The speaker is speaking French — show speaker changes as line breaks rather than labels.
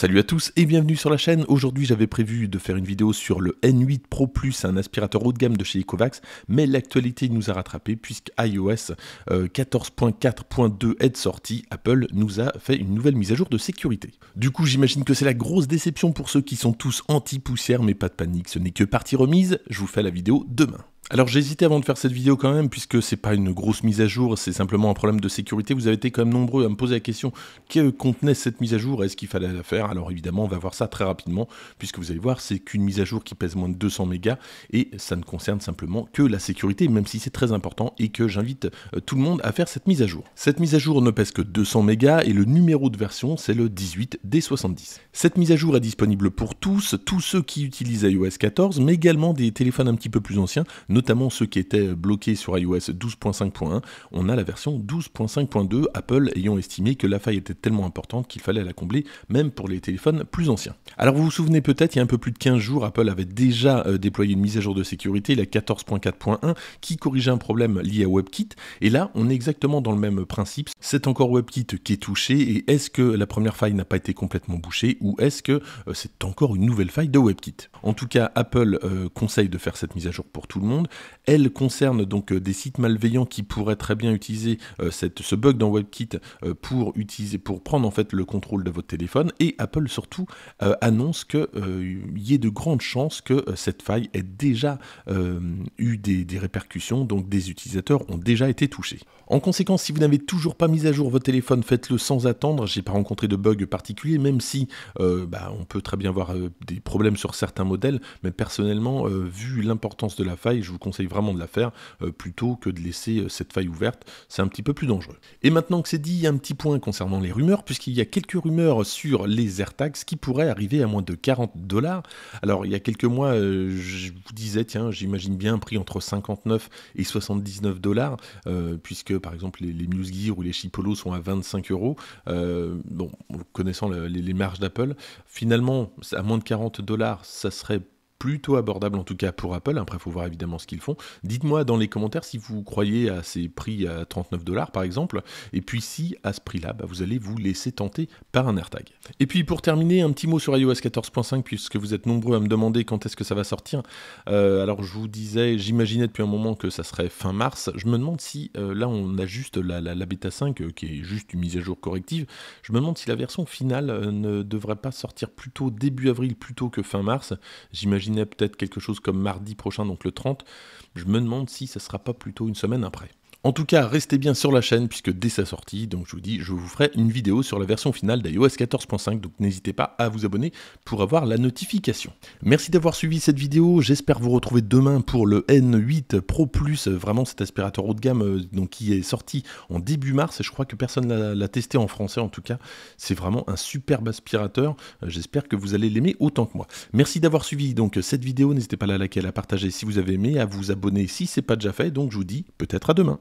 Salut à tous et bienvenue sur la chaîne. Aujourd'hui, j'avais prévu de faire une vidéo sur le N8 Pro Plus, un aspirateur haut de gamme de chez Ecovacs, mais l'actualité nous a rattrapé puisque iOS 14.4.2 euh, est sorti. Apple nous a fait une nouvelle mise à jour de sécurité. Du coup, j'imagine que c'est la grosse déception pour ceux qui sont tous anti-poussière, mais pas de panique, ce n'est que partie remise. Je vous fais la vidéo demain. Alors j'hésitais avant de faire cette vidéo quand même, puisque c'est pas une grosse mise à jour, c'est simplement un problème de sécurité. Vous avez été quand même nombreux à me poser la question que contenait cette mise à jour, est-ce qu'il fallait la faire Alors évidemment, on va voir ça très rapidement, puisque vous allez voir, c'est qu'une mise à jour qui pèse moins de 200 mégas, et ça ne concerne simplement que la sécurité, même si c'est très important, et que j'invite euh, tout le monde à faire cette mise à jour. Cette mise à jour ne pèse que 200 mégas, et le numéro de version, c'est le 18D70. Cette mise à jour est disponible pour tous, tous ceux qui utilisent iOS 14, mais également des téléphones un petit peu plus anciens, notamment ceux qui étaient bloqués sur iOS 12.5.1, on a la version 12.5.2, Apple ayant estimé que la faille était tellement importante qu'il fallait la combler même pour les téléphones plus anciens. Alors vous vous souvenez peut-être, il y a un peu plus de 15 jours, Apple avait déjà euh, déployé une mise à jour de sécurité, la 14.4.1, qui corrigeait un problème lié à WebKit, et là on est exactement dans le même principe, c'est encore WebKit qui est touché, et est-ce que la première faille n'a pas été complètement bouchée, ou est-ce que euh, c'est encore une nouvelle faille de WebKit En tout cas, Apple euh, conseille de faire cette mise à jour pour tout le monde, elle concerne donc euh, des sites malveillants qui pourraient très bien utiliser euh, ce bug dans WebKit euh, pour, utiliser, pour prendre en fait le contrôle de votre téléphone. Et Apple surtout annonce qu'il y ait de grandes chances que cette faille ait déjà eu des, répercussions, donc des utilisateurs ont déjà été touchés. En conséquence, si vous n'avez toujours pas mis à jour votre téléphone, faites-le sans attendre. J'ai pas rencontré de bug particulier, même si bah, on peut très bien voir des problèmes sur certains modèles. Mais personnellement, vu l'importance de la faille, je vous conseille vraiment de la faire euh, plutôt que de laisser euh, cette faille ouverte. C'est un petit peu plus dangereux. Et maintenant que c'est dit, un petit point concernant les rumeurs, puisqu'il y a quelques rumeurs sur les AirTags qui pourraient arriver à moins de 40 dollars. Alors, il y a quelques mois, euh, je vous disais, tiens, j'imagine bien un prix entre 59 et 79 dollars, puisque par exemple les, Muse Gear ou les Chipolo sont à 25 euros. Bon, connaissant les, les marges d'Apple, finalement, à moins de 40 dollars, ça serait plutôt abordable en tout cas pour Apple. Hein, après, il faut voir évidemment ce qu'ils font. Dites-moi dans les commentaires si vous croyez à ces prix à 39 dollars par exemple. Et puis si à ce prix-là, bah, vous allez vous laisser tenter par un AirTag. Et puis pour terminer, un petit mot sur iOS 14.5 puisque vous êtes nombreux à me demander quand est-ce que ça va sortir. Euh, alors je vous disais, j'imaginais depuis un moment que ça serait fin mars. Je me demande si euh, là on a juste la, la, bêta 5 euh, qui est juste une mise à jour corrective. Je me demande si la version finale ne devrait pas sortir plutôt début avril plutôt que fin mars. J'imagine peut-être quelque chose comme mardi prochain, donc le 30. Je me demande si ce ne sera pas plutôt une semaine après. En tout cas, restez bien sur la chaîne puisque dès sa sortie, donc je vous dis, je vous ferai une vidéo sur la version finale d'iOS 14.5, donc n'hésitez pas à vous abonner pour avoir la notification. Merci d'avoir suivi cette vidéo, j'espère vous retrouver demain pour le N8 Pro Plus, vraiment cet aspirateur haut de gamme euh, donc, qui est sorti en début mars, et je crois que personne l'a testé en français en tout cas, c'est vraiment un superbe aspirateur, euh, j'espère que vous allez l'aimer autant que moi. Merci d'avoir suivi donc cette vidéo, n'hésitez pas à la liker, à la partager si vous avez aimé, à vous abonner si c'est pas déjà fait, donc je vous dis peut-être à demain.